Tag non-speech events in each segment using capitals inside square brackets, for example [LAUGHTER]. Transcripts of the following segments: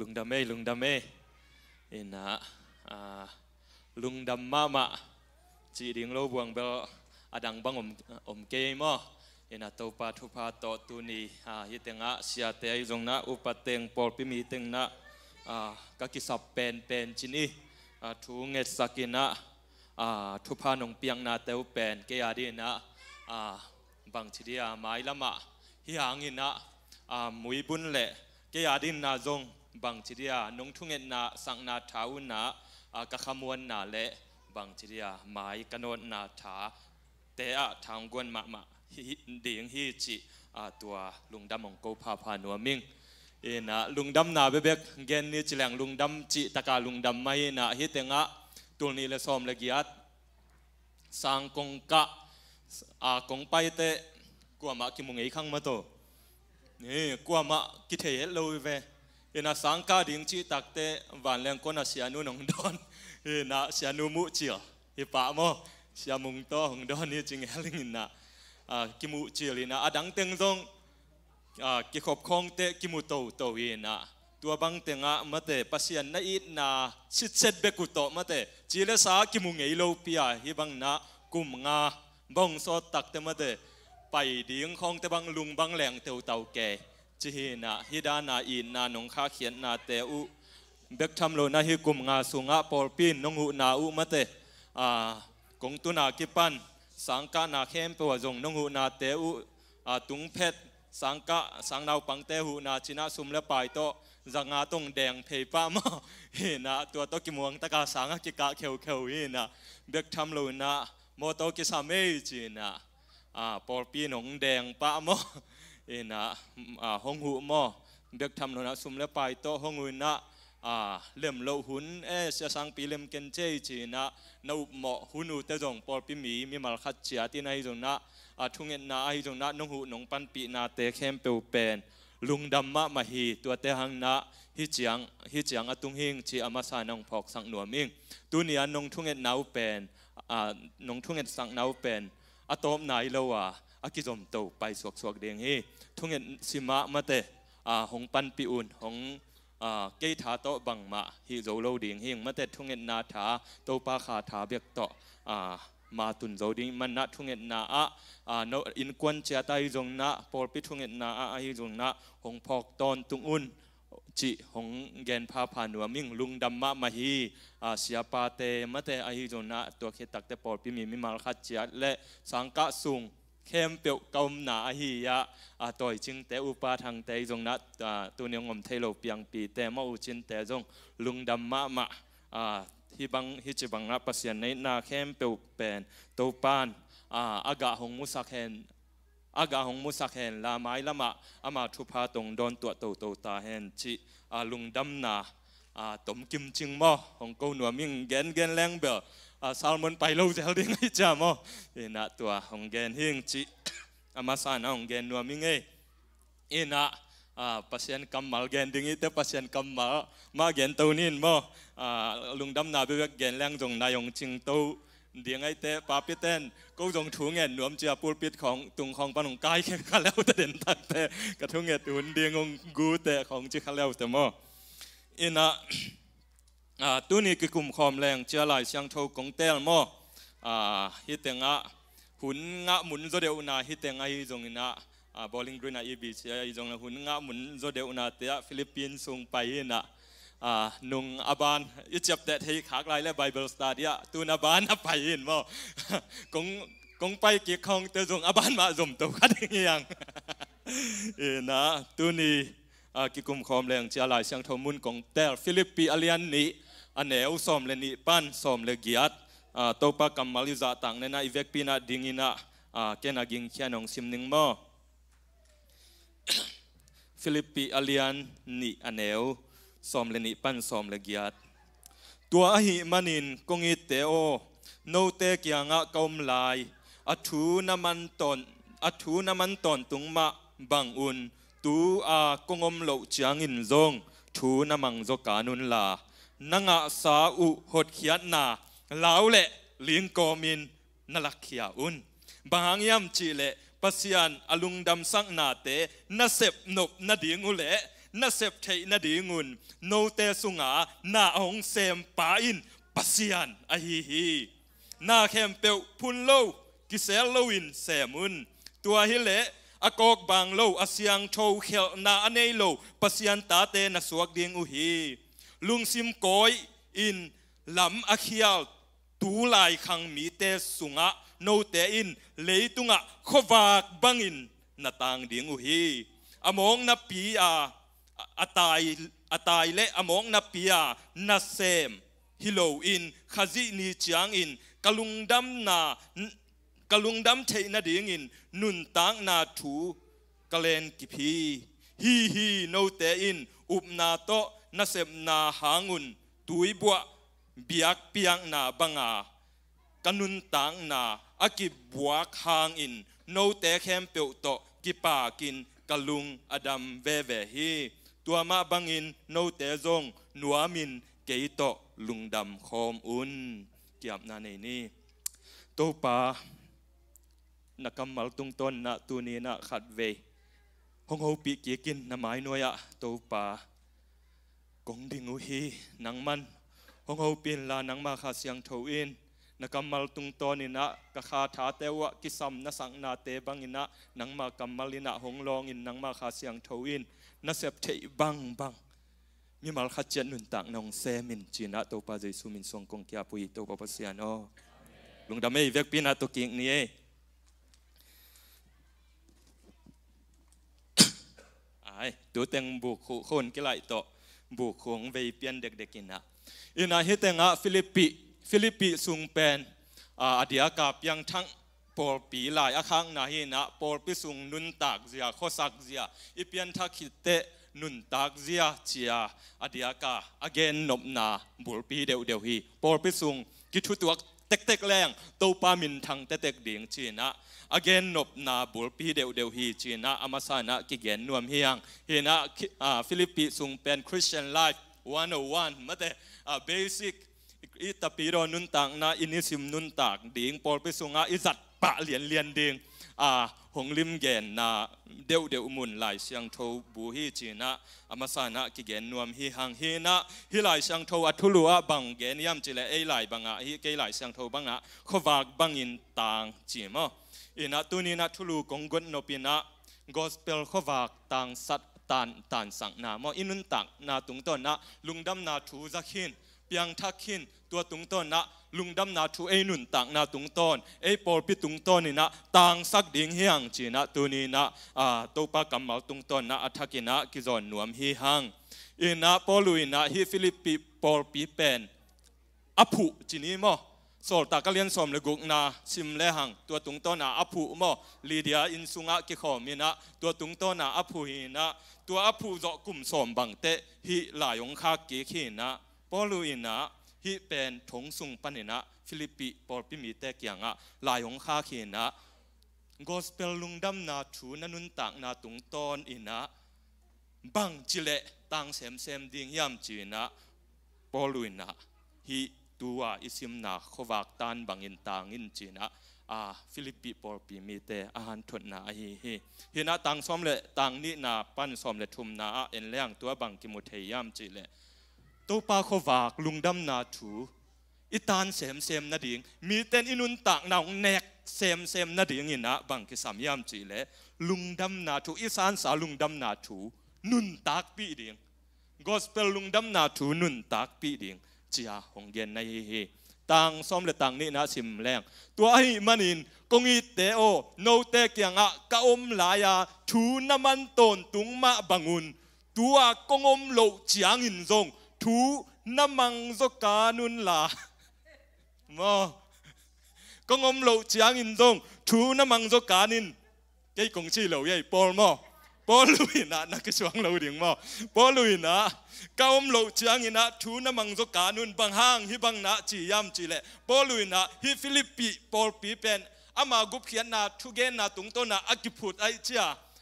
ลุงดำเมลุงดำเมเอ็นะลุงดำมามาจีดิงโลบวงเบลอดังบังอมอมเกมอเอ็นะตัวปาทุปาตตุนีฮะยิ่งอ่เสียเตยจงนะอุปเตงปอลพิมีเตงนะกักิสับเป็นเป็นจินีทูเงสกินะทุพานงเปียงนาเตวเป็นเกียดีนะบางทีเดีาไม้ละมาฮิางินะมุยบุญเละเกียดินนาจงบางทีเดียนงทุ่งเงินนาสังนาท้าวนากะขมวนนาเละบางทีเดียหมายกนนนาถาเตะทางกวนมะมะดียงฮีจิตัวลุงดำมองโกพาพานัวมิงเอ็นะลุงดำนาเบเบกเกนนี่จิแหลงลุงดำจิตะกาลุงดำไม่นะฮิตเงะตัวนี้เลยซอมเลยกี้อัดสังกงกะอากงไปเตะกัวมะกิมุงเอข้างมาโตนี่กัวมะกิเทเลวเว ina sangka ding chi takte van leng kona sianu nong don ina sianu mu chia ipa mo siamung to hong don ni ching heling ina kimu chia ina adang teng dong ki khop khong te kimu to to ina tua bang tenga mate pasian na it na sit set be ku to mate chile sa kimu ngei lo pia hi bang na kum nga bong so takte mate ไปดิ้งของแต่บางลุงบางแหลงเต่าเต่าแก่จีน่ะฮิดานาอินนานงคาเขียนนาเตอุเบกทำโลนาฮิกุมงาสุงะปอลปินนงอุนาอุมาเต อ่ากงตุนากิปัน สังกานาเข้มประวจงนงอุนาเตอุอ่าตุงเพชรสังกะสังนาวปังเตหูนาชินะสุมและปายโตจังอาตงแดงเพยป้ามาเฮนะตัวโตกิมวงตะกาสังกิกะเขียวเขียวเฮนะเบกทำโลนาโมโตกิสามีจีนะอ่า ปอลปีหนงแดงป้ามอเอ็นะห้องหูมอเบียกทำหนนะสุมแล้วไปโตห้องหูนะเล่มโลหุนเอสสังปีเล่มเกนเจีจีนะนูมอหุนูแตจงปอลปิมีมีมาลคัดเชียที่ไหนจงนะ ทุงเงินนาไอจงนะนงหูนงปันปีนาเตเข้มเปลวเป็นลุงดำมะมหีตัวเตหังนะฮิจียงฮิจียงอตุงหิงจีอามาซานองพอกสังหนวมิงตันี้นงทุงเงินนาวเป็นนงทุงเงินสังนาวเป็นอตอมไหนเลววะอากิจอมโตไปสวกสวกเดียงเฮทุ่งเงินสิมามาเตอาหงปันปิอุนหงอาเกยถาโตบังมาฮิโจโลเดียงเฮงมาเตทุ่งเงินนาถาโตปาขาถาเบียกโตอ่ามาตุนโจดิงมันนัทุงเงินนาอ่ะาโนอินควนเจตายจงนาปอลปิทุงเงินนาอ่ะฮิจงนาหงพอกตอนตุงอุนจิหงเกนพาผานัวมิ่งลุงดัมมะมาฮีอาเสียปาเตมะเตอฮิจงนาตัวเคตักเตปอลพิมีมิมาลคัดเจและสังกะสุงเข้มเปียกกำหนาฮียะอาต่อยจึงเตอุปาทางเตยจงนัดตัวนิยมเทโลเปียงปีเตมาอุจินเตจงลุงดำมะมะฮิบังฮิจิบังนับเสียนในนาเข้มเปียกเป็นตัวปานอากาหงมุสักเห็นอากาหงมุสักเห็นลาไม้ละมะอามาทุพาตรงโดนตัวโตโตตาเห็นจิลุงดำนาตมกิมจิงมอของกูหนัวมิงเกนเกนแรงเบลอาซาลมันไปเล่าเจ้าดิ้งไอ้จามอเอ็นะตัวองเกนฮิงจีอามาซานองเกนนัวมิงเอเอ็นะอาพัศยันกัมมัลเกนดิ้งอีเตพัศยันกัมมัลมาเกนต้านินมออาลุงดัมนาเบกเกนแรงจงนายองจิงตูดิ้งไอเตปาปิเตนกูจงถูเงินนัวมจิอาปูปิดของตุงของปนุงกายแค่ขั้นแล้วแต่เด่นตัดเตกระทุ่งเงินดุ่นดิ้งงกูเตของจีขั้นแล้วแต่มอเอ็นะตัวนี้คือกลุ่มคอมแรงเชื้อลายเชียงโทกงเตลมอฮิตเตงะหุนงะหมุนโซเดอุนาฮิตเตงะอิจงนะบอลลิงกรีนอีบีเชียอีจงนะหุนงะหมุนโซเดอุนาเตะฟิลิปปินส์ส่งไปนะนุงอับานยึดจับแต่ที่ขากลายและไบเบิลสตาร์เดียตัวนับานนับไปเห็นมอกงกงไปเกี่ยของเตะจงอับานมาจมตัวขัดยังเอนะตัวนี้กิกุมคอมแรงเชียลายเชียงทมุนของเตลฟิลิปปีอาเลียนนี้อันเนอสมเลนิปันสมเลกิอัตตัวปะกำมาลิจัตังเนน่าอิเวกปีนัดดิ่งินะเคนักิงเคียนองซิมนิงโมฟิลิปปีอาเลียนนิอันเนอสมเลนิปันสมเลกิอัตตัวอหิมันินกงอิเตโอโนเตกิอังะกอมไลอัทูนัมันตนอัทูนัมันตนตุงมะบังอุนตูอากงอมโลจียงอินซงทูนัมังโซกานุนลาນາະສາອຸຮົດເຂດຫນາ ລາວແລະລິງກໍມິນ ນະລັກເຂຍອຸນ ບາງງຽມທີແລະປະສຽນອລົງດໍາສັ້ງຫນາແຕນະເສັບນົກນະດິງອຸແລນະເສບໃທນດີງຸນ ໂນແຕສຸງາ ນາອງແສມປາອປະສນອີີນາແຄມເປວຜຸນโລກິແສລວິນແສມຸນ ຕົວເຮີແລະກອກບາງລອະສຽງໂທຂຽວນອນໂົປະສຽນຕາເຕ ນະສວກດຽງອູີลุงซิมโกยอินลำอาเคียลตูลายขังมีเตสุงะโนเตอินเลยตุงะขวากบังอินนาตางดิ้งอุฮีอมองนับปีอาอตายอาตายและอมองนับปีอานาเซมฮิโลอินขจินีจางอินกลุงดำนากลุงดำเทนาดิ้งอินนุนตางนาถูกเลนกิพีฮีฮีโนเตอินอุบนาโตนาเสบนาหางุนตุยบัวเบียกพปียงนาบังอากนุนตังนาอกิบวกหางอินโนเตแคมเปียวโตกิปากินกะลุงอดัมเวเวฮีตัวมาบังอินโนเตจงหนัวมินเกยโตลุงดำคอมอุนเกียบนาในนี่ตปานักกำมัลตุงต้นนะตัวนี้นะขัดเวหองเฮาปีกีกินน้ำไม้น้ยะโตปากงดิงูฮีนังมันหงเอาเปลี่ยนลานังมาขาเสียงเทวินนักกมลตุงตอนินะกะคาถาเตวะกิสัมนสังนาเตบังอินะนังมากำมลินะหงลองอินนังมาขาเสียงเทวินนัเสพเทบังบังมีมัลขัดเจนุนตักนองเซมินจีนะตัวปาเจสุมินทรงกงเกียปุยตัวปาปเสียนอลุงดำไม่เวกปีนาตุกิงนี้ไอ้ตัวเต็งบุกคนกี่ไหลต่อบุคงเวียเปียนเด็กๆกินะอินาฮิตงะฟิลิปปีฟิลิปปีสุงเป็นอาเดียกับยังทั้งปอลปีหลายอาคังนาฮินะปอลปิสุงนุนตากเสียโคสักเสียอีเปียนทักขิเตนุนตากเสียเชียอาเดียกาอเกนนบนาบุลปีเดียวเดียวฮีปอลปิสุงกิทุตัวเต็กเต็กแรงตัวปามินทังเต็กเดียงชีนะ again nop na bulpi deu deu hi china amasana ki gen nuam hiang hina philippi sung pen christian life 101 mate a basic itapiro nun tang na inisim nun tak ding por pisunga izat pa lian lian ding a hong lim gen na deu deu mun lai siang tho bu hi china amasana ki gen nuam hi hang hi na hi lai siang tho athulua bang gen yam chile ei lai banga hi ke lai siang tho banga khowak bangin tang chimo ินาตุนีนาทุลูกงกุนนปินากอสเปลขวากต่างสัตตานตันสังนามออินุนตักนาตุงต้นนะลุงดำนาทูซักหินเปียงทักขินตัวตุงต้นนะลุงดำนาทูเอนุนตักนาตุงต้นเอปอลปิตุงต้นนี่นะต่างสักดิ่งเฮียงจีนะตุนีน่าตัวปากำมาตุงต้นนะอัฐกินะกิจอนนวมฮีฮังอินะปอลุยนะฮีฟิลิปปีปอลปีเป็นอภูจีนี้มอสอลตากเลียนสมเลกุกนาชิมเลหังตัวตุงต้นาอภูมอลีเดียอินสุงะกิขอมีนาตัวตุงต้นาอภูหินาตัวอภูจอกลุ่มสมบังเตฮิลายองคาเกขีนะปอลูอินาฮิเป็นทงสุงปันินาฟิลิปปีปอลปิมีเตกียงะลายองคาเขีนากอสเปลลุงดัมนาชูนันุนตักนาตุงต้นอินาบังจิเลตังเซมเซมดิงยามจีนาปอลูอินาฮิตัวอิสิมนาขวักตันบางอินต่างอินจีนะอาฟิลิปปีปอปีมีเตอาหารทนนาฮีฮีฮีนาต่างซอมเลต่างนี่นาปั้นซอมเลทุมนาเอ็นเลี้ยงตัวบางกิมุเทียมจีเลตัวปาขวักลุงดำนาถูอิตานเสมเสมนาดิ่งมีแต่อินุนต่างนองแนกเสมเสมนาดิ่งอินะบางกิสามยามจีเลลุงดำนาถูอิสานสาลุงดำนาถูนุนตากปีดิ่งกอสเปลลุงดำนาถูนุนตากปีดิ่ง chia hong gen nai hi hi tang som le tang ni na sim leng tua hi manin kongi te o no te kyang a ka om la ya thu naman ton tung ma bangun tua om lo chiang in zong thu namang zo ka nun la [LAUGHS] mo om lo chiang in zong thu namang zo ka nin cái cũng chi lo ye por mo ปอลุยนะนักช่วงเราดิ่งมอปอลุยนะก้าวมลจียงนะทูนมังจกานุนบางห้างฮิบังนะจียามจีเลปอลุยนะฮิฟิลิปปีปอลปีเป็นอามากุบเขียนนะทุเกนนะตุงโตนาะอากิพุดไอเจีย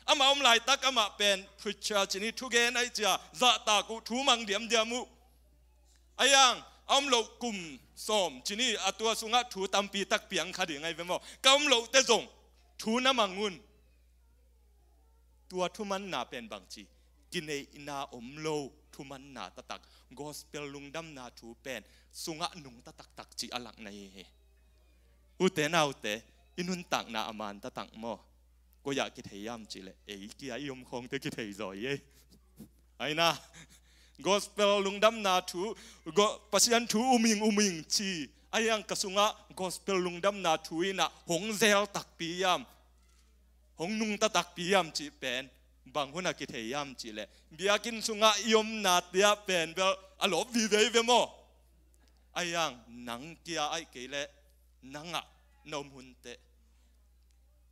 อามาอมลตักอามาเป็นพุชาจินิทุเกนไอเจียจะตากุทูมังเดียมเดียมุอยังอมโลกุมสอมจินีอตัวสุงะทูตัมปีตักเปียงคดีไงเป็นบอกกาวมลเตจงทูนมังงุนตัวทุมันนาเป็นบางจีกินเออินาอมโลทุมันนาตะตักกอสเปลลุงดำนาทูเป็นสุงะนุงตะตักตักจีอลักในเฮอุเตนาอุเตอินุนตักนาอามานตะตักมอก็อยากกิเทียมจีเลยเอ้ยกี่ไอยมคงเตกิเทยจอยเอ้ไอ้นะ gospel lungdam na thu go pasian thu uming uming chi ayang kasunga gospel lungdam na thu ina hongzel tak piyam hong nung ta tak piam chi pen bang huna ki thei yam chi le biakin sunga yom na tia pen bel alo vi ve ve mo ayang nang kia ai ke le nanga nom hun te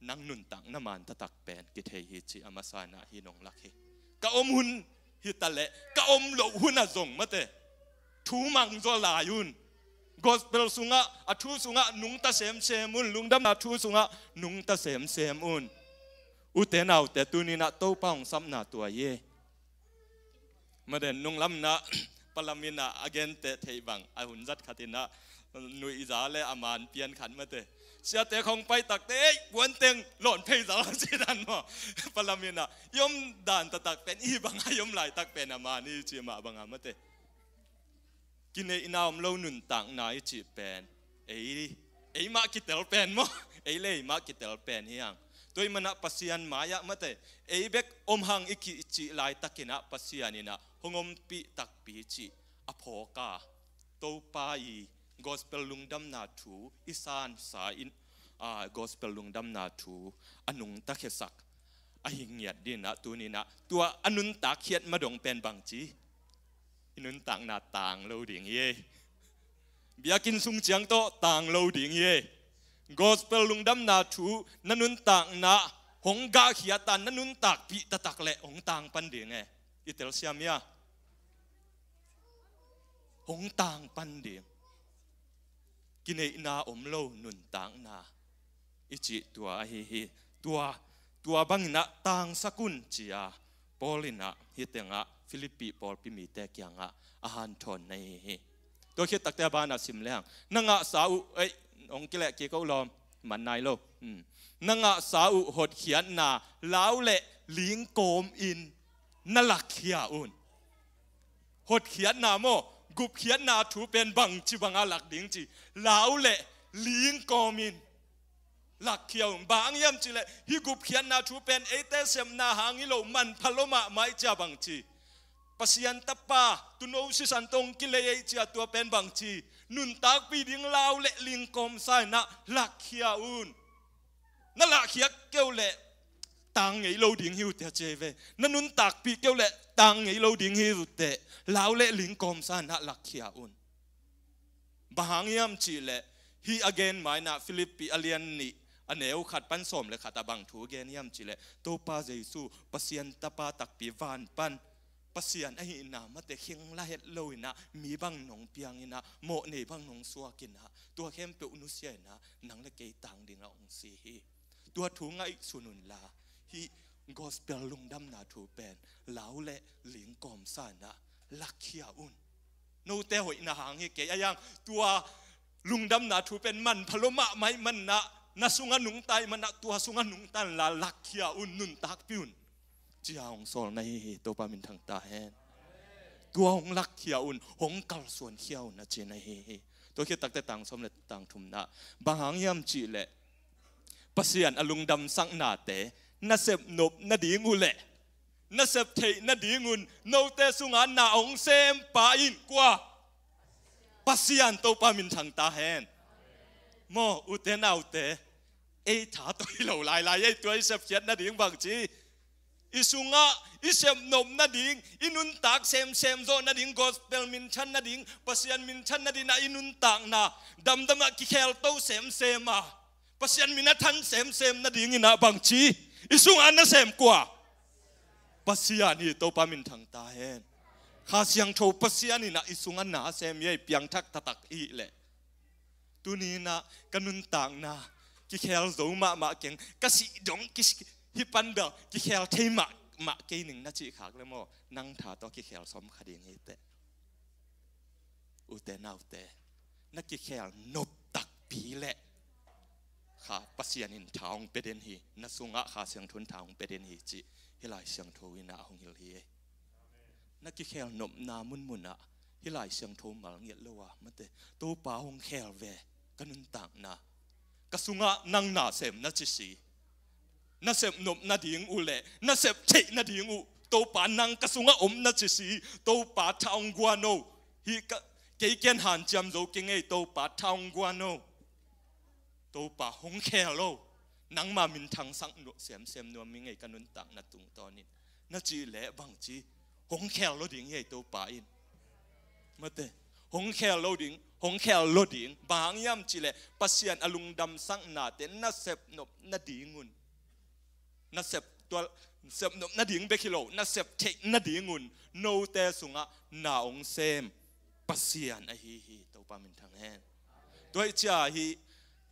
nang nun tang na man ta tak pen ki thei hi chi ama sa na hi nong lak hi ka om hun hi ta le ka om lo a zong ma te thu mang zo la yun gospel sunga athu sunga nung ta sem sem un lung dam na thu sunga nung ta sem sem un อุเทนเอาแต่ตัวนี้นะโต้ป้องซ้ำนาตัวเย่มาเด่นนุ่งลำนะปลามินะอเกนเตะเทบังไอหุ่นจัดขัดินะนุยจ้าและอามานเปียนขันมาเตะเสียแต่ของไปตักเตะวนเต็งหล่นเพยสารสิดันมาปลามินะยมด่านตะตักเป็นอีบังไอยมไหลตักเป็นอามานี่เจียมาบังอามาเตกินในนามเลาหนุนต่างนายจีเป็นเอ้ยเอ้ยมากิเตลเป็นมังเอ้ยเลยมากิเตลเป็นเฮียงตัวมันนับพัสยันมายะมาแต่เอเบกอมหังอิกจิไลตะกินะพัสยันนีนะหงอมปีตักปีจิอภอกาตัวปายก o สเปลลุงดำนาทูอิสานสาอินอ่ากอสเปลลุงดำนาทูอนุงตะเขศักอหิงเงียดดินะตัวนี้นะตัวอนุนตกเขียดมาดงเป็นบางจีอนุนตักงนาต่างเราดิ่งเย่เบียกินสุงเจียงโตต่างเราดิ่งเย่กอสเปลลุงดัมนาทูนันุนตักงนะหงกาขียตันนันุนตักพิตตักเลองตังปันเดียงไงอิตาลีมียหงตังปันเดงกินไอนาอมโลนุนตัางนาอิจิตัวเฮิฮิตัวตัวบังนะตังสกุนจียพอลินะฮิตเงะฟิลิปปีพอลพิมีแตกยังะอาหารทนเนฮิตัวเขียตักเตบานาสิมเลียงนังอะสาวเอ้องกิเลเกี่ยวลอมมันนายโลนังอ่ะสาวหดเขียนนาลาวเละลิงโกมอินนลักเขียอุนหดเขียนนาโมกุบเขียนนาถูเป็นบังจิบังอาหลักดิงจีลาวเละลิงโกมิน หลักเขียวบางยามจีเละฮิกุบเขียนนาถูเป็นเอเตเซมนาหางิโลมันพะโลมาไม่จะบังจีปัสยันตปาตุโนสิสันตงกิเลเยจีตัวเป็นบังจีนุนตักปีดิงลาวเละลิงกอมไซนะลักเขียอุนนั่นลักเขียเกี่ยวเละตังไงเราดิ่งหิวเตะเจเวนั่นนุนตักปีเกี่ยวเละตังไงเราดิ่งหิวเตะลาวเละลิงกอมไซนะลักเขียอุนบางยามจีเละ he again หมายนะฟิลิปปีอเลียนนี่อันเอวขัดปันสมเลยขัดตาบังถูเกนยามจีเละตัวป้าเจสูปัสยันตาป้าตักปีวานปัน pasian a hi na mate khing la het lo ina mi bang nong piang ina mo ne bang nong suwa kin ha tua khem pe unu sia ina nang la ke tang ding ong si hi tua thu ngai sunun la hi gospel lung dam na thu pen lao le ling kom sa na lakhia un no te hoi na hang hi ke ayang tua lung dam na thu pen man phaloma mai man na na sunga nung tai man na tua sunga nung tan la lakhia un nun tak piun chỉ hồng sol này tôi ba mình thằng ta hen tua hồng lắc kia un hồng cal suôn kia un là chỉ này tôi khi tắc tê tàng xóm lệ tàng thùng nạ bà hàng yam chỉ lệ pasian alung à đầm sang nà tế na sep nộp na đi ngu lệ na sep thầy na đi ngun nâu tê sung án na ông xem pa in qua pasian tôi ba mình thằng ta hen mò u tê nào tê ai thả tôi lâu [LAUGHS] lại lại ai tôi sep chết na đi bằng chi isunga isem nom na ding inun tak sem sem zo na ding gospel min chan na ding pasian min chan na dina inun tak na dam dama ki khel to sem sem ma pasian min than sem sem na ding ina bang chi isunga na sem kwa pasian hi to pa min thang ta hen kha siang tho pasian ina isunga na sem ye piang thak tak i le tu ni na kanun tak na ki khel zo ma ma keng kasi dong kis ฮิปันเบลกิเคลี่มะมะกีหนึ่งนาจีขากเลยมอนั่งถาต่อกิเคลสมคดีนี้เตอุเตนาอาเตนักกิเคลนบตักผีแหละขาปัสยานินทาวงเปเดนฮีนัสุงะขาเสียงทุนทาวงเปเดนฮีจิฮิลายเสียงทวินาองฮิลฮีนักกิเคลนบนามุนมุนอะฮิลายเสียงทมัลเงียดเลวะมันเตตัวป่าหงเคลเวกันนุนต่างนะกสุงะนังนาเสมนัจิสี na sep nop na ding u le na sep che na ding u to pa nang ka sunga om na chi si to pa thang gua no hi ka ke ken han cham zo king ei to pa thang gua no to pa hong khe lo nang ma min thang sang no sem sem no mi ngai kanun tak na tung to ni na chi le bang chi hong khe lo ding ei to pa in mate hong khe lo ding hong khe lo ding bang yam chi le pasian alung dam sang na te na sep nop na dingun นัเสบตัวเสบนนัดิ่งเบคิโลนัเสพเทคนัดิ่งงุนโนเตสุงะนาองเซมปัสยานอฮีฮีตัวปามินทังแหนตัวจ้าฮี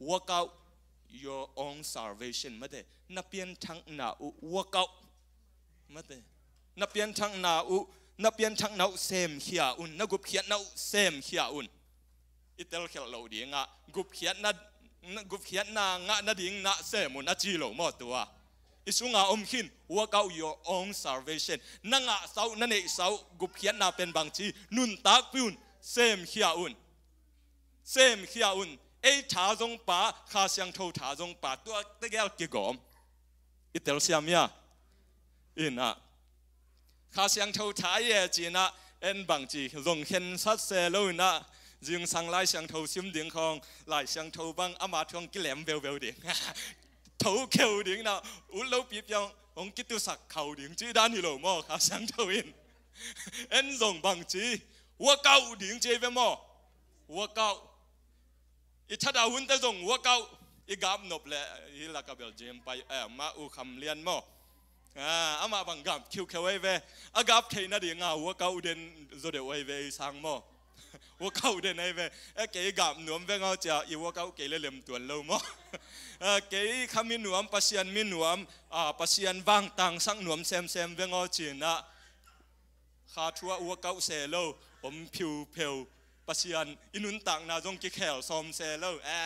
วกเอา your own salvation มาเดนับเพียงทังนาอุวกเอามาเดนับเพียงทังนาอุนับเพียงทังนาอุเซมเขียอุนนักบเขียนาอุเซมเขียอุนอิตาลีเราดีงะกุบขียนนักกุบขียนนางะนัดิ่งนักเซมุนอจิโลมอตัว isunga omhin work out your own salvation nanga sau nane sau gup khian na pen bang chi nun tak piun sem khia un sem khia un ei tha jong pa kha siang tho tha jong pa tu te gel ki gom itel siam ya ina kha siang tho tha ye chi na en bang chi jong hen sát se lo na dương sang lai sang thâu sim điện khong lai sang thâu bang ama thong cái lem veo vèo điện điện điện điện nào u u u u ông kí sạc khẩu chứ đan sáng ít ít tới nộp lệ em 土球顶啦，乌老别样，我们都杀球顶，只单你老么？卡上头因，恩荣 bằng chỉ, 我高顶这边么？我高，一出到混得中，我高，一干不了，一拉个表姐拜，哎妈，乌看脸么？à mà bằng gặp kêu kêu ấy về à gặp thấy nó đi ngào u câu đến rồi để quay về sang mò ว่าเขาเดินในเวเก๋กับหนวมเวงเอาจะอีว่าเขาเก๋เล่มตัวเลวมั้งเก๋ขามีหนุวมปัสยันมีหนุวมอ่าปัสยันวางตังสักหนวมเซมเซมเวงเอาจีนะขาทัวว่าเขาเซเลผมผิวเผวปัสยันอินุนต่างนาจงกิเขลซอมเซเลเอะ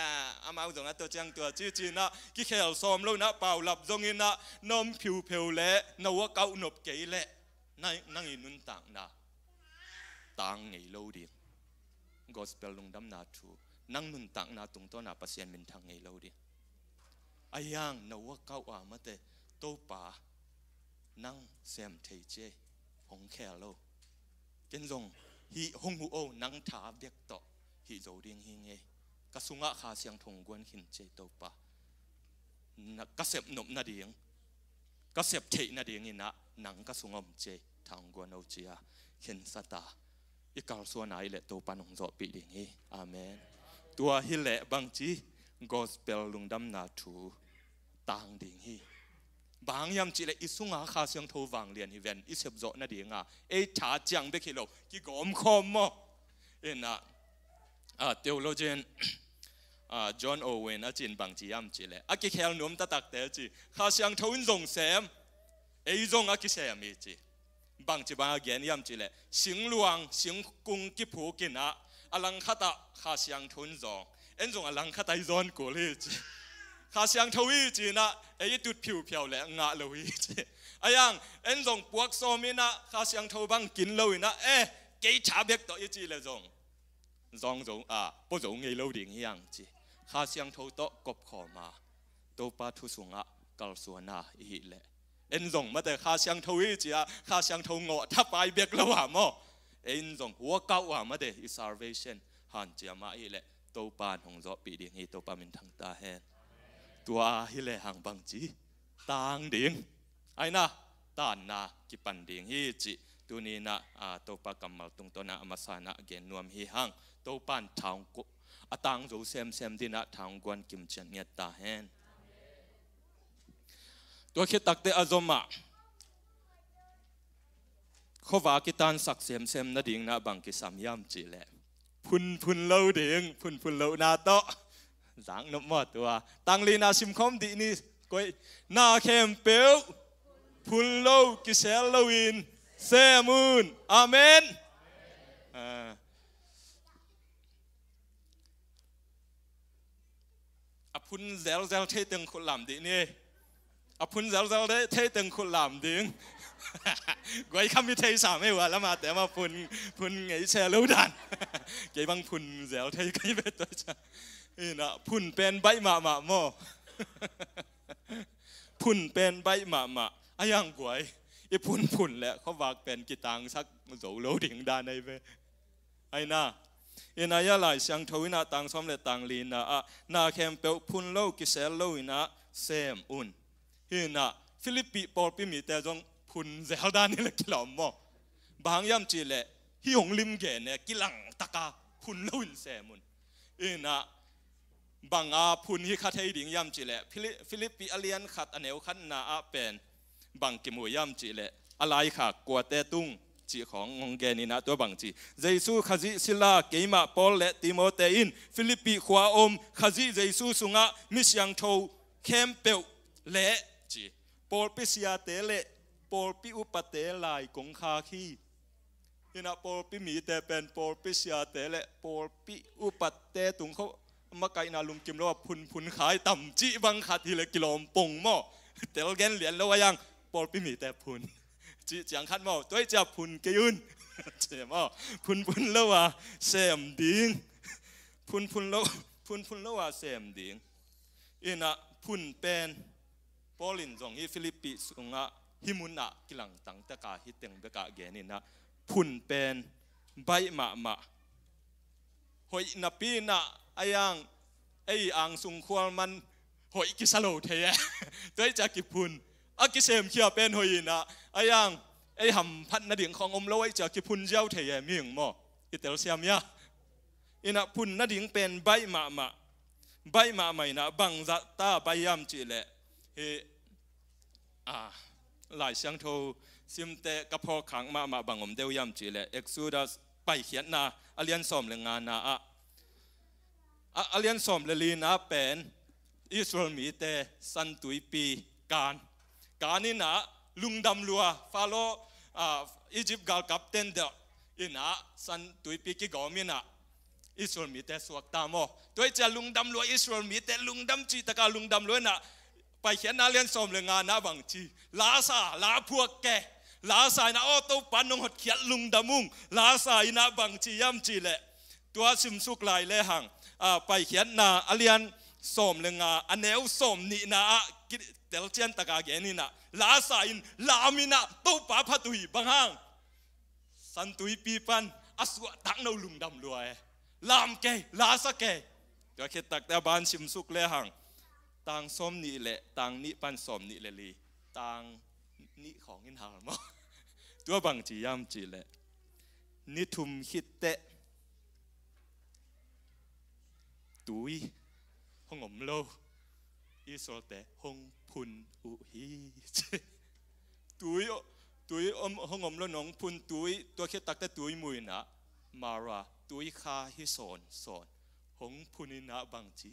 อามาจงนัตัวจังตัวจีจีนะกิเขลซอมเลนะเป่าหลับจงอินะนมผิวเผวเละนวเขาหนบเก๋เละนั่งอินุนต่างนาต่างไงเลดี gospel lung dam na thu nang nun tak na tung to na pasien min thang ngei lo di ayang no wa kau a ma te to pa nang sem thei che hong khe lo ken zong hi hong hu o nang tha vek to hi zo ding hi nge ka sunga kha siang thong guan hin che to pa na ka sep nop na ding ka sep thei na ding ina nang ka sungom che thang gwan o a khen sa ta อีกาวส่วนไหนเละตัวปันของจอปีดิ่งฮีอาเมนตัวฮิเละบางจีกอสเปลลุงดำนาทูต่างดิ่งฮีบางยามจีเลอิสุงาคาเสียงทวังเรียนฮิเวนอิเสบจอนาดิ่งอ่ะเอชาจังเบคิโลกิกอมคอมมอเอ็นอ่ะอ่าเทโลเจนอ่าจอห์นโอเวนอาจินบางจียามจีเลอากิเคลนุมตะตักเตจีคาเสียงทวินจงเซมเอจงอากิเซมีจีบางจีบางเกีนยามจีเลสิงหลวงสิงกุงกิผูกินะอลังคตะขาเสียงทุนจองเอ็นจงอลังคตะย้อนกุลยจีขาเสียงทวีจีนะเอยจุดผิวเพียวแหละงะเลวีจีไอ้ยังเอ็นจงปวกโซมินะขาเสียงทวังกินเลวีนะเอ้กเกยชาเบกต่อยจีเลยจงจงจงอ่ะปุ๊จงเงยเลวดิ่งยังจีขาเสียงทวโตกบขอมาตัวปลาทุสุงอะกัลสวนาอีแหละเอ็นส่งมาแต่ข้าเชียงทวีจีาข้าเชียงทงเงะถ้าไปเบียกละว่ามอเอ็นส่งหัวเก้าว่ามาแต่ is salvation หันจียมาอีแหละตัวปานของจอปีเดียงหีตัวปามินทางตาแหนตัวฮิเลหางบางจีต่างเดียงไอ้นะต่านนะกิปันเดียงฮีจีตัวนี้นะอ่าตัวปากำมัลตรงตัวนะมาสานะเกนนวมฮิหังตัวปานทางกุอตังู้เซมเซมดีนะทางกวนกิมเันเนียตาแหนตัวคิดตักเตอจอมะขวากิตานสักเสียมเยมนาดิ่งนะบังกิสามยามจีแหละพุนพุนเล่าดิยงพุนพุนเล่านาโตสังนมอดตัว ตังลีนาซิมคอมดีนี่ก้อยนาเข้มเปียวพุนเล่ากิเซลเล่าิน เซมุนอเมน อ่พุนเซลเซลเทตึงคนลำดีนี่อพุนเจาเจาได้เทตึงคุณหลามดึงกวยคำมิเทสามไม่ว่าแล้วมาแต่มาพุนพุนไงแชร์ลูดันเกบังพุนเจาเทกวยเป็นตัวจ้านี่ะพุนเป็นใบหมาหมาหม้อพุนเป็นใบหมาหมาอะยังกวย อีพุนพุนแหละเขาวากเป็นกีตังสักโจโลดิงดานในเว ไอีน่ะอินายาลายสยงทวินาตังสมเลตังลีนะอะนาเคมเปลพุนโลกิเซลโลนะเซมอุ่นเอ็นะฟิลิปปีปอลปีมีแต่จงพุนเซลดานี่แหละกล่อมว่บางยามจีเล่ฮิหงลิมเกเนี่กิลังตะกาพุนลุนเซมุนเอ็นะบางอาพุนฮีคาเทียดิงยามจีแหละฟิลิปปีอเลียนขัดอเนวขันนาอาเป็นบางกิมวยยามจีเล่อะไรขาดกัวเตตุงจีขององแกนี่นะตัวบางจีเยซูขจิศิลาเกียมาปอลและติโมเตอินฟิลิปปีขวาอมขจิเยซูสุงะมิชยังโชว์เคมเปลเละปอลปิเสียเตเลปอลปิอุปเตลายกงคาคียินะปอลปิมีแต่เป็นปอลปิเสียเตเลปอลปิอุปเตตุงเขามาไกนาลุมกิมแล้ว่าพุนพุนขายต่ำจีบังขัดทีละกิโลมปงหม้อแต่เราแกนเหรียญแล้วว่ายังปอลปิมีแต่พุนจีจังขัดหม้อตัวจบพุนกยุนเสียมอพุนพุนแล้วว่าเสียมดิงพุนพุนแล้วพุนพุนแล้วว่าเสียมดิงอินะพุนเป็น Polin zong hi Philippi sunga himuna kilang tang ta ka hi teng beka geni na phun pen bai ma ma hoi na pi na ayang ai ang sung khwal man hoi ki salo the ya toi cha ki phun a ki sem khia pen hoi na ayang ai ham phat na ding khong om lo ai cha ki phun jaw the ya mieng mo itel siam ya ina phun na ding pen bai ma ma bai ma mai na bang za ta bai yam chi le he ่าหลายช่างทูซิมเตกะพอขังมามาบังอมเดียวยำจีเลเอ็กซูดัสไปเขียนนาอาเลียนสอมเลงานนาอาอาเลียนสอมเลลีนาเป็นอิสราเอลมีเตสันตุยปีการการนี้นาลุงดำลัวฟาโลอ่าอียิปต์กับกัปตันเดอร์อินาสันตุยปีกิโกมีนาอิสราเอลมีเตสวกตามอตัวเจ้าลุงดำลัวอิสราเอลมีเตลุงดำจีตะกาลุงดำลัวนะไปเขียนนาเรียนสมเรยงานนาบางจีลาซาลาพวกแกลาสายนาอ้อตัวปันนงหดเขียนลุงดำมุงลาสายนาบางจีย่ำจีแหละตัวซิมสุกลายเลหังไปเขียนนาอาเรียนสมเรยงาอันเนวสมนีนาเตลเจียนตะกาเกนีนะลาสายนลามินาตัวปาพัตุยบางหังสันตุยปีปันอสวะตักนลุงดำรวยลามแกลาสแกตัวเขตักแต่บานซิมสุกเลหังต่างสมนี่แหละต่างนีปันสมนี่แหละลีต่างนีของอินหามอตัวบางจีย่ำจีแหละนิทุมคิดเตะตุยห้องอมโลอีโซเตะห้องพุนอุฮีตุยตุยอมห้องอมโลน้องพุนตุยตัวเค่ตักแต่ตุยมุยนะ มาราตุยคาฮิสอนสอนห้องพุนินะบางจี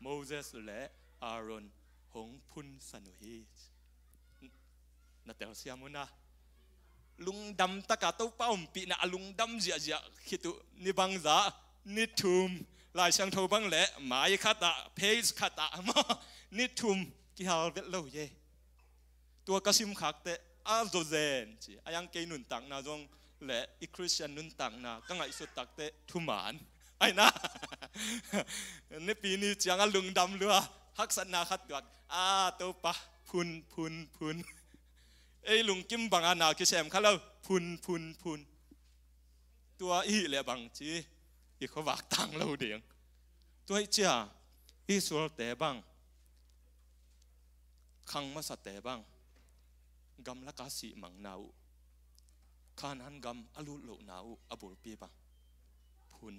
โมเสสและ Aaron hong phun sanu hi na tel siam à na à. lung dam ta ka to pa um pi na à lung dam zia zia ni bang ni thum lai sang tho bang le mai kha ta page [LAUGHS] ni thum ki hal lo ye tua kasim te a zo zen nun tang na zong le i christian nun tang na ka ngai su tak te thuman ai na ne [LAUGHS] pi ni chang a lung dam ฮักสนาขัดกวักอาตัวปะพุนพุนพุนไอ้ลุงกิมบังอานาคิเซมข้าเ้าพุนพุนพุน ตัวอีเลยบังจีอีกเขาวากตังเราเดียงตัวเจ้าอีสวลแต่บังขังมาสแต่บังกำลักาสีมังนาวข้านั้นกำอลุโลนาวอบุลปีบังพุน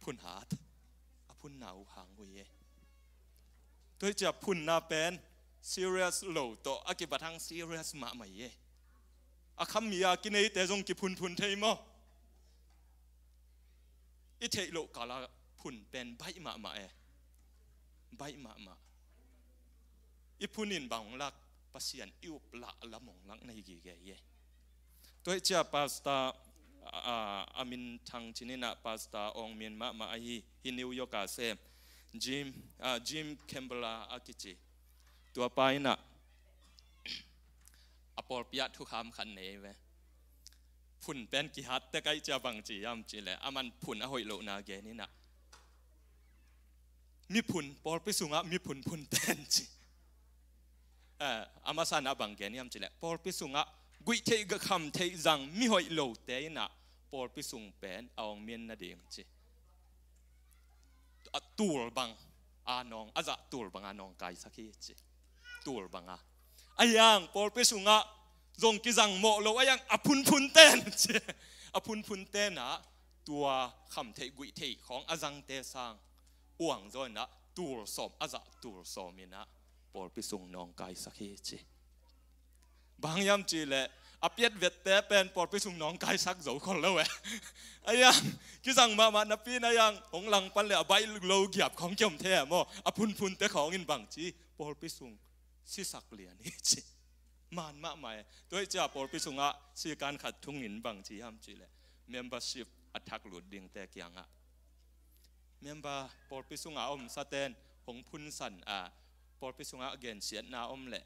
พุนหาดอพุนนาวหางวเยตัวจะพุ่นนาเป็น serious low ต่ออากิบัทัง serious มาไม่เย่อาคำมีอากินไอแต่จงกิพุ่นพุ่นเทมออิเทโลกาลาพุ่นเป็นใบมามาเอใบมามาอิพุนินบางลักปัสยันอิวปละละมงลังในกีเกเย่ตัวจะปาสตาอามินทางชินินะปาสตาองเมียนมามาไอฮินิวยกาเซม Jim, uh, Jim Campbell Akichi. ตัวไปน่ะอปอพิยทุคมขันเนยเวผุ่นเป็นกิฮัตแต่ไกจะบังจียำจีแหละอมันผุ่นอหอยโลนาเกนี่น่ะมีพุ่นปอลไปสูงอ่ะมีพุ่นพุ่นเป็นจีเอ่ออมาสานอบังเกนี่ยำจีแหละปอลไปสูงอ่ะกุยเทกคำเทจัง มีหอยโลเตยน่ะปอลไปสูงเป็นเอาเมียนนาเดียงจี a tur bang anong aza tur bang anong kai saki chi tur banga ayang porpe sunga zong ki zang mo lo ayang apun phun ten chi apun phun ten na tua kham thei gui thei khong azang te sang uang zoi na tur som aza tur som ina porpe sung nong kai saki chi bang yam chi le อาเปียดเวทเตเป็นปอดไปสุงน้องกายซักเจ้าคนแล้วเว้ไอายังคิดสั่งมา มานับพี่นายังของหลังปันเลยาใบโลเกียบของเจ้มแท้มออาพุนพุนแต่ของอินบังจีปอดไปสุงสิสักเหลียนี่จีมันมากม่ยด้วเจ้าปอดไปสุงอ่ะสิการขัดทุ่งอินบังจีห้ามจีเลยมมเบอร์ชิพอัทักหลุดดิ่งแต่เกียงอ่ะมเบอร์ปอดไปสุงอ่ะอมสแตน ของพุนสันอ่ะปอดไปสุงอ่ะ เกณฑ์เสียนาอมแหละ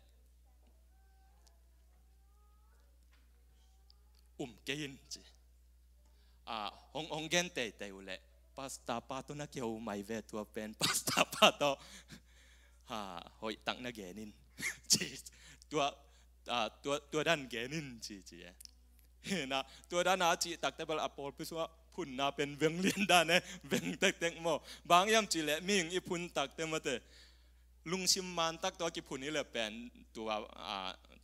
อุ่มเกินจีฮงองเกนเตเตอเลปาสตาปาตัวนักเยวไม่เวทัวเป็นปาสตาปาตัวฮ่า หอยตังนักเกนินจี ตัวตัวตัวด้านเกนินจีจีเฮนะตัวด้านอาจีตักเตเบอลอัปโอลพิสวาพุ่นนาเป็นเวียงเลียนด้านเนเวียงเต็งโม่บางยามจีแหละมิ่งอีพุ่นตักเตมาเตลุงชิมมันตักตัวกิพุนนี่แหละเป็นตัว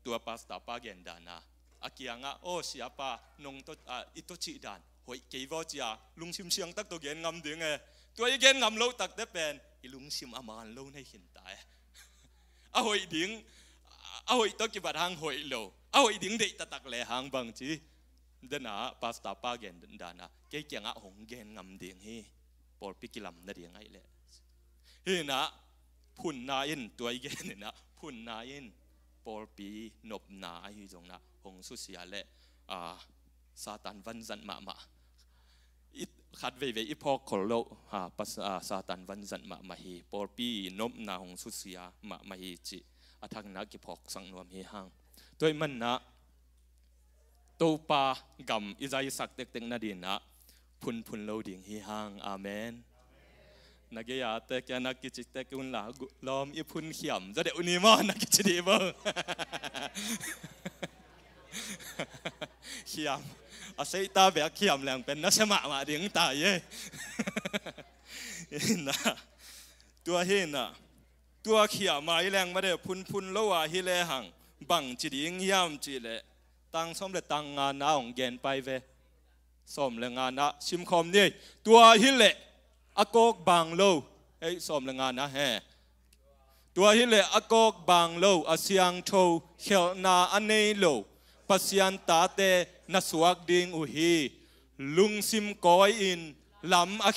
ตัวปาสตาปาเกนดานาอากียงอ่ะโอ้เสียปานงตออิตุจิดานหอยเกี่ยวจ้าลุงชิมเชียงตักตัวเย็นงำดึงเอตัวเย็นงำโลตักได้เป็นอีลุงชิมอามานโลในหินตายอาหอยดึงอาหอยตัวกิบัดหางหอยโลอาหอยดึงเด็กตักเลหางบางจีเดน่าปาสตาปาเกนดานะเกี่ยงอ่ะหงเกนงำดึงเฮปอดปิกิลำนั่นยังไงเลยเฮนะพุ่นนายนตัวเย็นนะพุ่นนายนปอดปีนบนาอยจงนะงสุสียและอ่าซาตานวันจันมามาอิขัดเวเวอิพอขลโลฮะปัสอาซาตานวันจันมามาฮี ปอปีนบนาหงสุสียมามาฮีจิอทังนักกิพอกสังนวมเฮหังด้วยมันนะ ตูปากำอิจายสักเต็กเต็กนาดีนะพุนพุนโลดิ่งเฮหังอาเมนนักยาเตกนักกิจเตกุนหลาลอมอีพุนเขียมจะเดี๋ยวนี้มั้นักกิจดีบ้างเขียมอาศัยตาแบกเขียมแหลงเป็นนักสมะมาเดียงตาเย่นะตัวเฮนนะตัวเขียมาแรงมาได้พุนพุนละว่า ฮิเลหังบังจีดิงย่ำจีเลตังสมเลตังงานนาของเกนไปเวส้มเลงานนะชิมคอมนี่ตัวฮิเลอโกกบังโลไอ้ส้มเลงานนะแฮตัวฮิเลอโกกบังโลอาเซียงโชเขลนาอันเนโล pasian ta te na suak ding uhi hi lung sim koi in lam a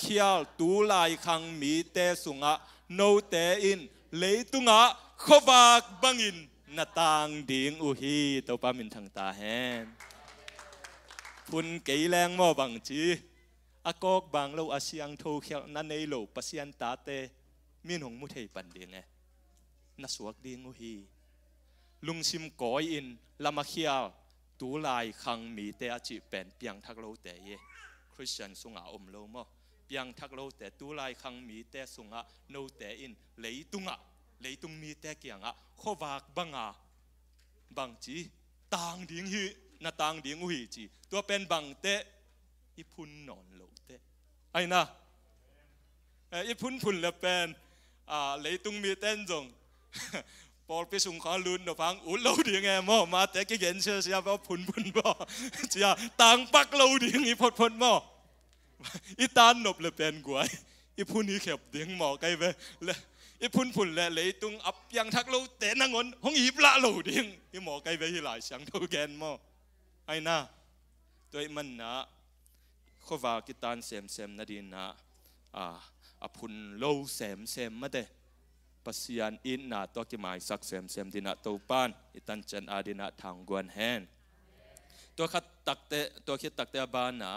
tu lai khang mi te sunga no te in lấy tunga khowak bangin na tang ding uhi hi to pa min thang ta hen phun kei leng mo bang chi a bang lo a siang tho khial na nei lo pasian ta te min hong mu thei pan ding e na suak ding uhi hi lung sim koi in lama khial ตูลายคังมีเต่จิเป็นเปียงทักโลแต่เยคริสเตียนสุงอาอมโลมอเปียงทักโลแต่ตูลายคังมีแต่สุงอาโนแต่อินเลยตุงอะเลยตุงมีแต่เกียงอะขวากบังอาบังจีต่างดิ่งหีนาต่างดิ่งหุยจีตัวเป็นบังเตอีพุนนอนโลเตไอ้นะอีพุนพุนลวเป็นอ่าเลยตุงมีเต้นจงอลไปส่งขอลุนเดฟังอุลเราดีไงมอมาแต่กิเห็นเชื่อเสียว่าพุนพุนบ่เสียต่างปักเราดีงี้พดพอดมออีตานนบเลยเป็นกวยอีพุนี้เข็บเดียงหมอไกลไปและอีพุนพุนแหละเลยตุงอับยังทักเรดแต่นางนห้องอีบลาเราดีงอีหมอไกลไปที่หลายชสียงทุกแกนมอไอ้น่าตัวมันนะขวากีตานเซมเซมนาดีนะอ่าอพุนเลาเซมเซมมาเด้ปัศยานอินนาตัวกิมายสักเซมเซมดินาตูปานอิตันเจนอาดินาทางกวนแหนตัวขัดตักเตตัวขิดตักเตบานนะ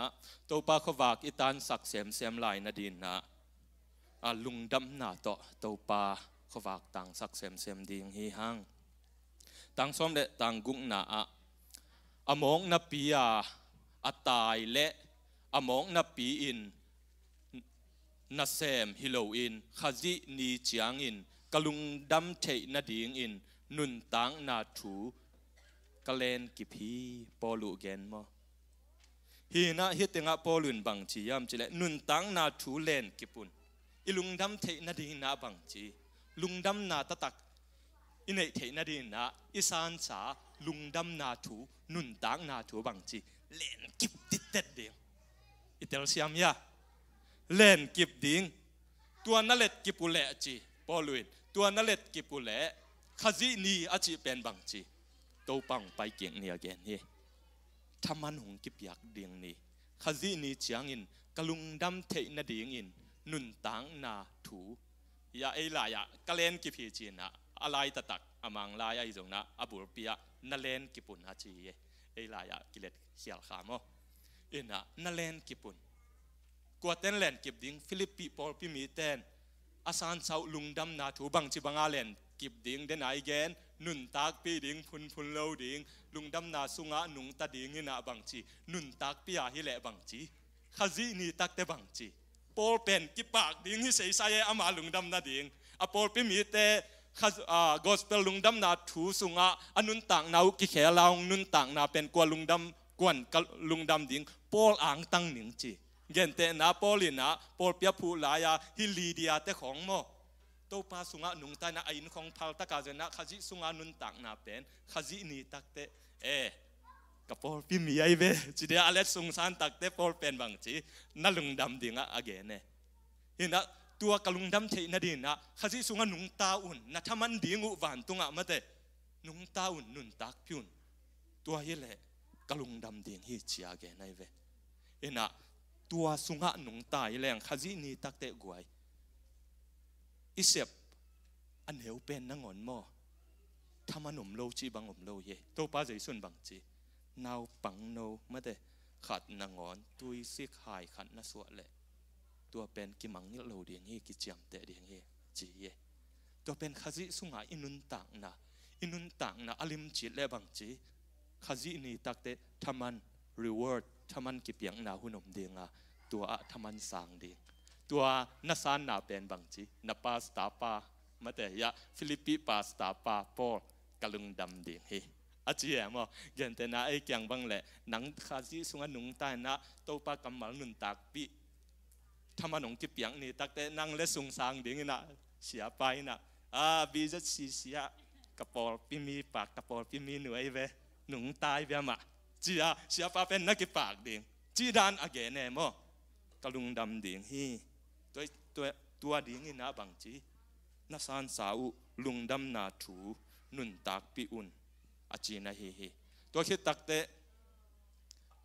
ตูปาขวากอิตันสักเซมเซมลายนาดินนะอาลุงดำนาโตตูปาขวากต่างสักเซมเซมดิงฮีฮังต่างสมเด็ต่างกุ้งนาอะอมองนาปีอาอัตายเละอมองนาปีอินนาเซมฮิโลอินขจินีจียงอินกลุงดำเทนัดีงอินนุนตังนาทูกเลนกิพีปอลูแกนมอฮีนะเฮตงะปอลุนบังจียามจิเลนุนตังนาทูเลนกิปุนอีลุงดำเทนัดีนาบังจีลุงดำนาตะตักอินเอเทนัดีนาอีสานสาลุงดำนาทูนุนตังนาทูบังจีเลนกิปติดเต็ดเดียวอิตาลียมยาเลนกิปดิงตัวนั่นเล็ดกิปุเลจีปอลุนตัวนั่นเล็ดกิบกุเล่ขจีนีอาจิเป็นบางจีโตปังไปเกียงเนียแกนี่ทำมันหงกิบอยากเดียงนี่ขจีนีเจียงอินกะลุงดำเทนเดียงอินนุนตังนาถูอยาไอลายะกะเลนกิพีจีนะอะไรตะตักอมังลายไอจงนะอบุรเปียนนเลนกิปุนอาจีไอลายะกิเลสเขียลขามออินะนนเลนกิปุนกวาเตนเลนกิบดิ้งฟิลิปปีปอลพิมีเตน asan sau lungdam na thu bang chi bangalen kip ding den ai gen nun tak pi ding phun phun lo ding lungdam na sunga nung ta ding ina bang chi nun tak pi a hi le bang chi khazi ni tak te bang chi pol pen ki pak ding hi sei sa ye ama lungdam na ding a pol pi mi te gospel lungdam na thu sunga anun tak nau ki khelaung nun tak na pen kwa lungdam kwan lungdam ding pol ang tang ning chi เกนเตนาโปลินะปอลเปียพูลายาฮิลีเดียเตของมอตัวปาสุงหนุงตานาอินของพัลตะกาเจนะขจิสุงานุนตักนาเป็นขจินีตักเตเอกับพอลพิมีไอเวจีเดียอเลสุงสานตักเตพอลเป็นบางจีนั่ลุงดำดิ่งอะอเกเนี่ยนะตัวกลุงดำเยนดีนะขจิสุงหนุงตาอุ่นนัทามันดิ่งอุวันตุงะมาเตนุงตาอุ่นนุนตักพิุนตัวเฮเลกลุงดำดิ่งฮิจิอาเกนไอเวเอ็นะตัวสุงหนุงตายแรงขจินีตักเตะกวย อิเสบอันเหวเป็นนังอนมอทำมนอมโลจีบังอมโลเยโตป้าใจส่วนบังจีนาวปังโนมาแต่ขัดนางอนตุยซิกหายขัดนสวะแหละตัวเป็นกิมังนีโลเดียงเฮกิจามเตเดียงเฮจีเยตัวเป็นขจิสุงหอินุนต่างนะ อินุนต่างนะอลิมจิตและบังจีขจินีตักเตทำมันรีเวิร์ดทมันกิเปียงนาหุนมเดียงะตัวอะทมันสางเดียงตัวนาซานนาเป็นบางจีนาปาสตาปามาแต่ยะฟิลิปปีปาสตาปาปอลกะลุงดำเดียงเฮอาจีเอมอเกินแต่นาไอ้เกียงบังแหละนังคาซีสุงหนุงตตยนะโตปากำมัลนุนตากปีทำมันงกิเปียงนี่ตักแต่นังและสุงสางเดียงนะเสียไปนะอ่าบีจะเสียกระปอลพิมีปากกระปอลพิมีหน่วยเวหนุงตายเวมาจีอาเสียฟ้าเป็นนักปากดิ่งจีดานอเกเนมอกะลุงดำดิ่งฮีตัวตัวตัวดิ่งนี่นะบางจีนัสานสาวลุงดำนาถูนุนตากปีอุนอจีนะฮีฮีตัวคิดตักเต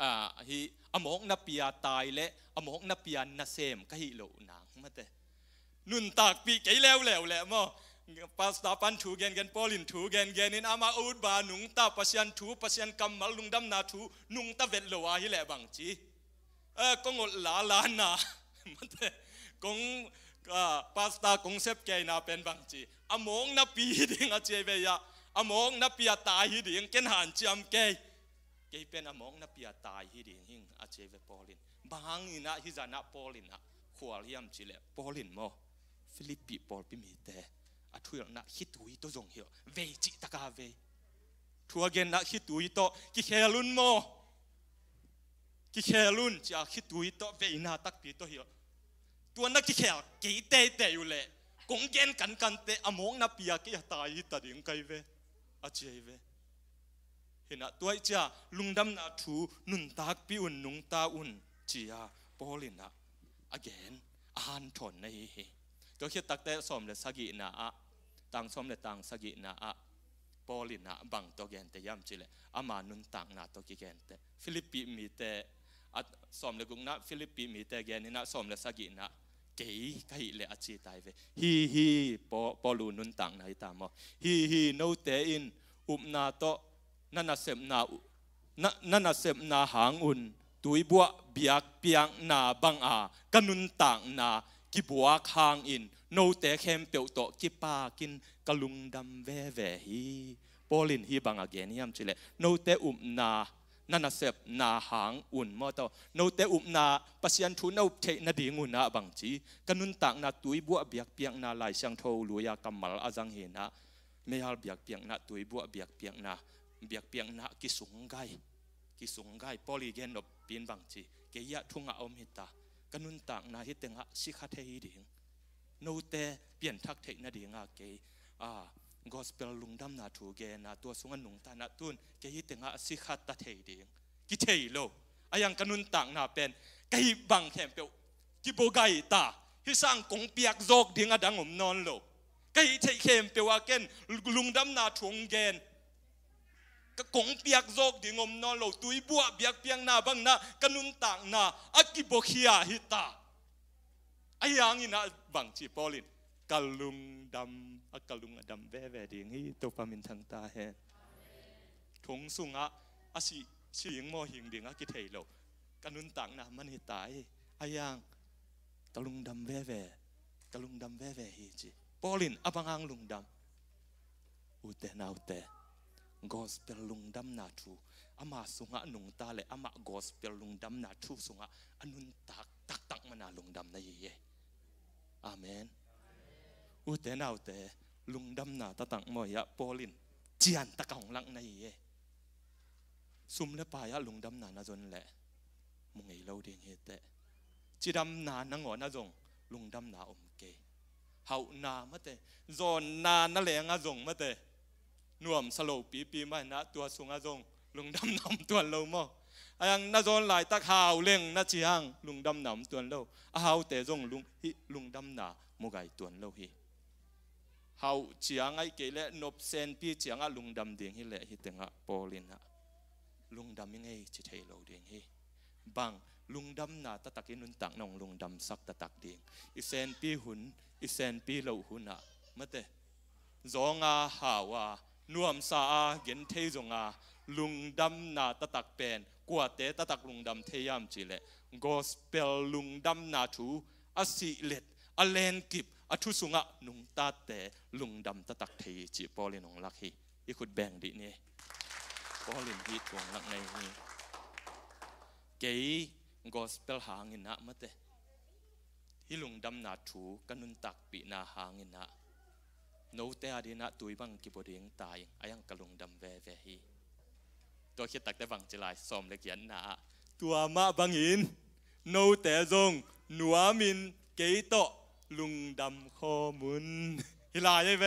อ่าฮีอมองนับปียตายและอมองนับปียนาเซมก็ฮีโลนางมาเตนุนตากปีไกแล้วแล้วแหละมอปัสตาปันถูเกนเกนปอลินถูเกนเกนนินอามาอูดบาหนุงตาปัสยันถูปัสยันกำมลุงดำนาถูนุงตาเวทโลวาฮิเละบังจีเออกงอลาลานามันเถกงปัสตากงเซบเกย์นาเป็นบังจีอมองนาปีดิงอาเจเบียอมองนาบปีตาฮิดิงเกนหันจำเกย์เกย์เป็นอมองนาบปีตาฮิดิงหิงอาเจเบปอลินบางอินาฮิจานะปอลินะควาลิยมจีเลปอลินโมฟิลิปปีปอลปิมีเต a thuil na hi tui to zong hi ve chi taka ve thu again na hi tui to ki khelun mo ki khelun cha hi tui to ve na tak pi to hi tu na ki khel ki te te u le cũng gen kan kan te among na pia ki ta hi ta ding kai ve a chei ve hina tuai cha lungdam na thu nun tak pi un nung ta un chia polina again ahan thon nei hi ก็เขียตักแต่สมเลสกินาอะต่างสมเลต่างสกินาอะปอลินาบังตัวแกนเตยามจิเลอามานุนต่างนาตกิแกนเตฟิลิปปีมีเตอัสมเลกุงนะฟิลิปปีมีเตแกนินะสมเลสกินะเก๋ไก่เลอจีตายเวฮีฮีปอปอลูนุนต่างนาตามอฮีฮีโนเตอินอุปนาโตนันเซมนานันเซมนาหางอุนตุยบัวเบียกเปียงนาบังอากนุนต่างนากิบัวคางอินโนเตเข้มเปียวโตกิปากินกะลุงดำเวเวฮีปอลินฮีบางอเกนิยมชิเลโนเตอุมนานันเสพนาหางอุ่นมอตโนเตอุมนาปัสยันทุนอุเทนดีงูนาบังจีกนุนต่างนาตุยบัวเบียกเปียงนาลายชสางโทลุยากำมลอาจังเฮนะไม่ฮาเบียกเปียงนาตุยบัวเบียกเปียงนาเบียกเปียงนากิสุงไกกิสุงไกปอลีเกนอบปีนบังจีเกียิทุงอาอมิตากนุนต่างนาฮิตเงะสิคาเทฮีดิงโนเตเปลี่ยนทักเทนาดิงอาเกอ่ากอสเปลลุงดำนาทูเกนาตัวสุงันหนุงตานาตุนเกฮิตเงะสิคาตาเทดิงกิเทโลอายังกนุนต่างนาเป็นกฮิบังแถมเปียวกิโบไกตาฮิสังกงเปียกโจกดิงอดังอมนอนโลกฮิเทเข้มเปียวเกนลุงดำนาทูงเกน ka kong piak zok di ngom no lo tui bua biak piang na bang vâng na kanun tang na akibokhia à hita ayang ina bang chi polin kalung dam akalung adam ve ve ding hi to pamin thang ta à he vâng, à, thong sung a asi siing mo hing ding a ki thei lo kanun tak na man hi tai ayang kalung dam ve ve kalung dam ve ve hi chi polin abangang lung dam u te na u te gospel lung lungdam na thu ama sunga nung ta le ama gospel lung lungdam na thu sunga anun tak tak tak mana lungdam na ye amen u te nau te lungdam na ta tang mo ya polin chian ta kaung lang na ye sum le pa ya lungdam na na zon le mung ei lo ding he te chi dam na na ngo na zong lung lungdam na om ke hau na ma te zon na na le nga zong ma te nuam salo pi pi mai na tua sunga zong lung dam nam tua lo mo ayang na zon lai tak hào leng na chi hang lung dam nam tuan lo a hào te zong lung hi lung dam na mo gai tuan lo hi hào chi hang ai ke le nop sen pi chi hang a lung dam ding hi le hi tenga polin ha lung dam ngai chi thei lo ding hi bang lung dam na ta takin nun tak nong lung dam sak ta tak ding i sen pi hun i sen pi lo hun na mate zonga hawa นวมสาเกนเทยงอาลุงดำนาตะตักเป็นกว่าเตตะตักลุงดำเทยามจิเลกอสเปลลุงดำนาทูอสิเลตอเลนกิบอาทุสุงะนุงตาเตลุงดำตะตักเทยจิปอลินองลักฮีอีขุดแบ่งดิเนี่ยปอลินฮีกวงลักในนี้เกย์กอสเปลหางินะมาเตี่ลุงดำนาทูกันุนตักปีนาหางินะนูเตอดีนะตุยบังกิบดิ่งตายอายังกะลงดำเวเวฮีตัวเขียตักได้บังจลายสอมเล็กยันนาตัวมาบังอินนูเตจงหนัวมินเกตโตลุงดำข้อมุนฮิลาใช่ไหม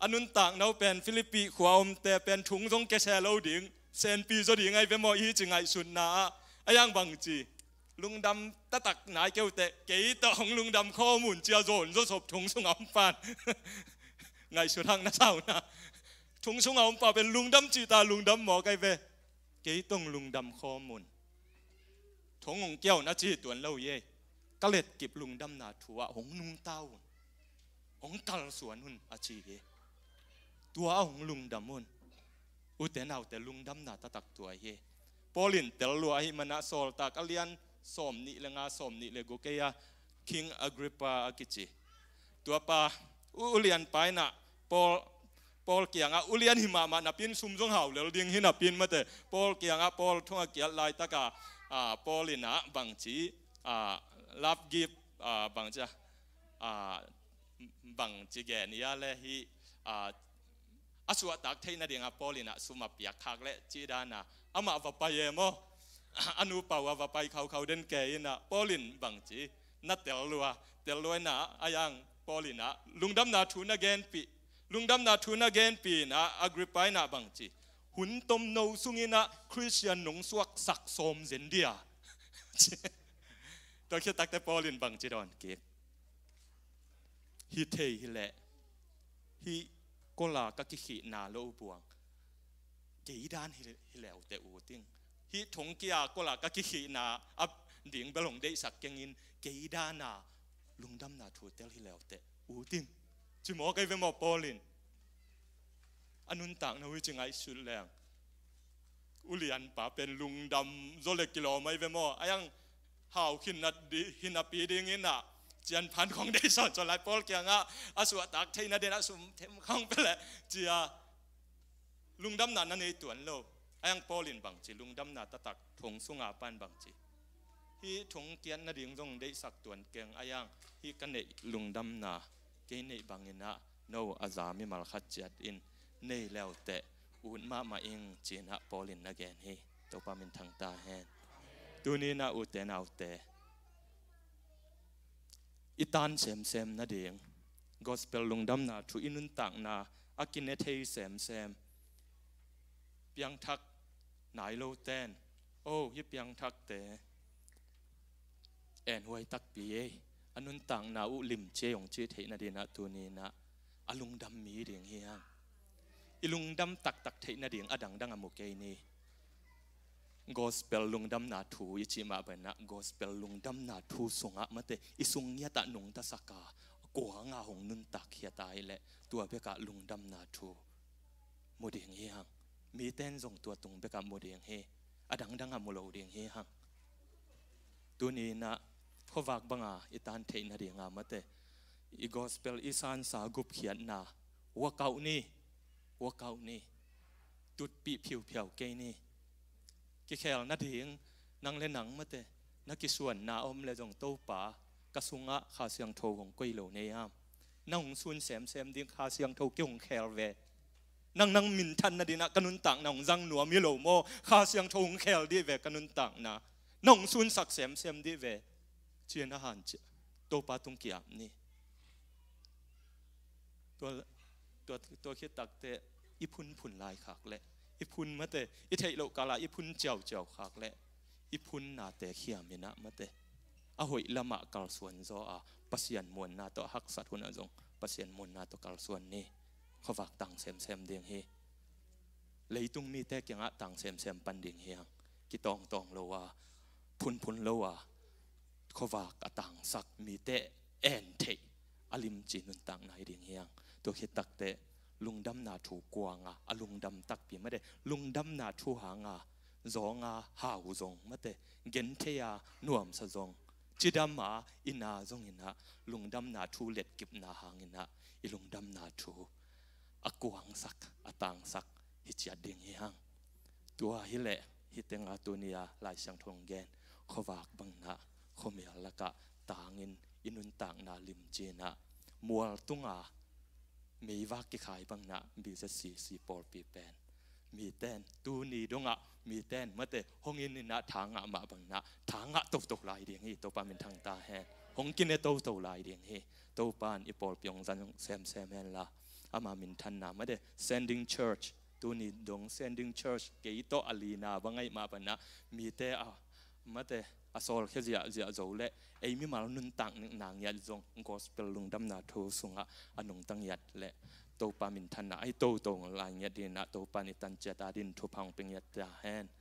อันนุนต่างเราเป็นฟิลิปปีขวาอมแต่เป็นถุงทรงแกแชเราดิ่งเซนปีจะดิ่งไงเป็นมออีจึงไงสุนนาอายังบังจีลุงดำตะตักหนายเกวเตะเก๋ตองลุงดำข้อมูลเจียโจนรสบชงสงอมฟานไงสุทังนะเศร้านะชงสงอมฟาเป็นลุงดำจีตาลุงดำหมอไกเวเก๋ตองลุงดำข้อมูลุงงเกี่ยวนะจีตวนเล่าเย่กะเล็ดกิบลุงดำนาถัวหงนุงเต้าหงตัลสวนหุ่นอาชีเยตัวหงลุงดำมุนอุเตนเอาแต่ลุงดำนาตะตักตัวเยโปลินเตลัวให้มนะโซลตากเลียนสมนิเลงาสมนิเลกุเกียคิงอักริปาอกิจิตัวปาอุลียนไปนะปอลปอลเกียงอ่ะอุลียนหิมามานับพินซุมซงเห่าเลวดิ้งหินับพินมาแต่ปอลเกียงอ่ะปอลทงอเกียลายตะกาอาปอลินะบังจีอ่ารับกิบอ่าบังจะอ่าบังจีแกนี่อะลรฮีอ่าอสวตักเทนเดีงอ่ะปอลินะสุมาเปีักคักแลจีดานะอามาวับไปเยมออันุปาวะไปเขาเขาเดินแก่น่ะปอลินบังจีนัดเตลลัวเตลลัวน่ะอายังปอลินะลุงดำนาทูนาเกนปีลุงดำนาทูนาเกนปีน่ะอักริปไปน่ะบังจีหุ่นตมโนสุงินะคริสเตียนนงสวกสักสมเซนเดียตัวเขียตักแต่ปอลินบังจีดอนเก็ฮิเทฮิเละฮิกลากกิขีนาโลบวงเกิดานฮิเล้วแต่อูติงฮิทงกี้อาก็ละก็คิขีนาอับดิ่งไปลงได้สักเกงอินกีดานาลุงดำนาทูเตลฮิเลอเตอูดิงจมอกไอเวมอปอลินอันุนต่างนะวิจงไอสุดแรงอุลยันปาเป็นลุงดำโซเลกิโลไม่เวมอไอยังหาวขินนัดดีหินอปีดิ่งินะจียนพันของได้สอนจนไลปอลเกียงอ่ะอาสวตักเทนเดนอาสุมเทมข้องไปแหละจียลุงดำหนานนี่ตัวนโลอยังพอลินบังจีลุงดำนาตตักถงสุงอาปันบังจีฮี่ถงเกียนนาดิงรงได้สักตัวเก่งอยังฮี่กันเนลุงดำนาเกนเนบังินะโนอาซามิมาลขัดจัดอินเนแล้วแต่อุนมามาเองจีนะพอลินนาเกนเฮตัวปามินทางตาแฮนตัวนี้นาอุตเณาอุาแต่อีตานเซมเซมนาเดงก็สเปลลุงดำนาทุอินุนต่างนาอากินเนเทเซมเซมเพียงทักนายโลเตนโอ้ยเปียงทักเตแอนไวทักปีเออันนุนต่างนาอุลิมเจยองเจเทนาดีนะตัวนี้นะอาลุงดำมีเรียงเฮียงอีลุงดำตักตักเทนาดีงอดังดังอโมเกนี่กอสเปลลุงดำนาทูยิชิมาเป็นะกอสเปลลุงดำนาทูสงะมาเตอีสงเนียตะนงตะสกากัวงาหงนุนตักเฮียตายเละตัวเพกะลุงดำนาทูโมเดียงเฮียงมีเต้นส่งตัวตรงไปกับโมเดียงเฮอดังดังับโมโลเดียงเฮฮังตัวนี้นะขวักบังอาอิตานเทนเดียงอามาเตอีกอสเปลอีสานสากุบเขียนนาว่าเก่านี่ว่าเก่านี่จุดปีผิวเผียวเกนี่กิแคลนาเดียงนังเลนังมาเตนักกิส่วนนาอมเลจงโตป่ากระสุงะขาเสียงโทของกุยโลเนียมนั่งซุนแสมแสมดิ้งขาเสียงโทกิ่งแคลเวนังนังมินทันนาดีนะกันุนต่างนองจังหนัวมิโลโมข้าเสียงทงเคลดีเวกันุนต่างนะนองซุนสักเสียมเสียมดีเวเชียนอาหารเจตัวปาตุงเกียบนี่ตัวตัวตัวคิดตักเตะอีพุนผุนลายขากและอีพุนมาเตะอีเทโลกาลาอีพุนเจ้าเจ้าขากและอีพุนนาเตะเขียมินะมาเตะอหอยละมะกาลส่วนโซอาปัสยันมวนนาตัวฮักสัตว์คนอจงปัสยันมวนนาตัวกาลส่วนนี่ขวักตังเซมเซมเดียงเฮลยตุงมีแต่ยงอะตังเซมเซมปันเดียงเฮียงกิตองตองโลวาพุนพุนโลวาขวักอตังสักมีแต่แอนเทอลิมจีนุนตังนายดียงเฮียงตัวเฮดตักเตลุงดำนาถูกวางอะลุงดำตักปีไม่ได้ลุงดำนาถูหางอะจงอ่ะหาวจงไม่ได้เกินเทียนวมสะจงจิดามาอินาจงอินะลุงดำนาถูเล็ดกิบนาหางอินะอีลุงดำนาถู aku angsak atang sak hi chia ding hi hang tua hi le hi teng atunia lai sang thong gen khowak bang na khomia laka tangin inun tang na lim china mual tunga mi wa ki khai bang na bi se si si por pi pen mi ten tu ni donga mi ten mate hong in na thanga ma bang na thanga tok tok lai ding hi to pa min thang ta he hong kin e to to lai ding hi to pan i por pyong san sem sem hen la amamin thanna ma de sending church tuni dong sending church ke to alina bangai ma pana mi te a ma te asol khe zia zia zo le ei mi mal nun tang ning nang yat zong gospel lung dam na tho sunga anung tang yat le to pa min thanna ai to to ngai yat din na to pa ni tan cha ta din thu phang ping yat ta hen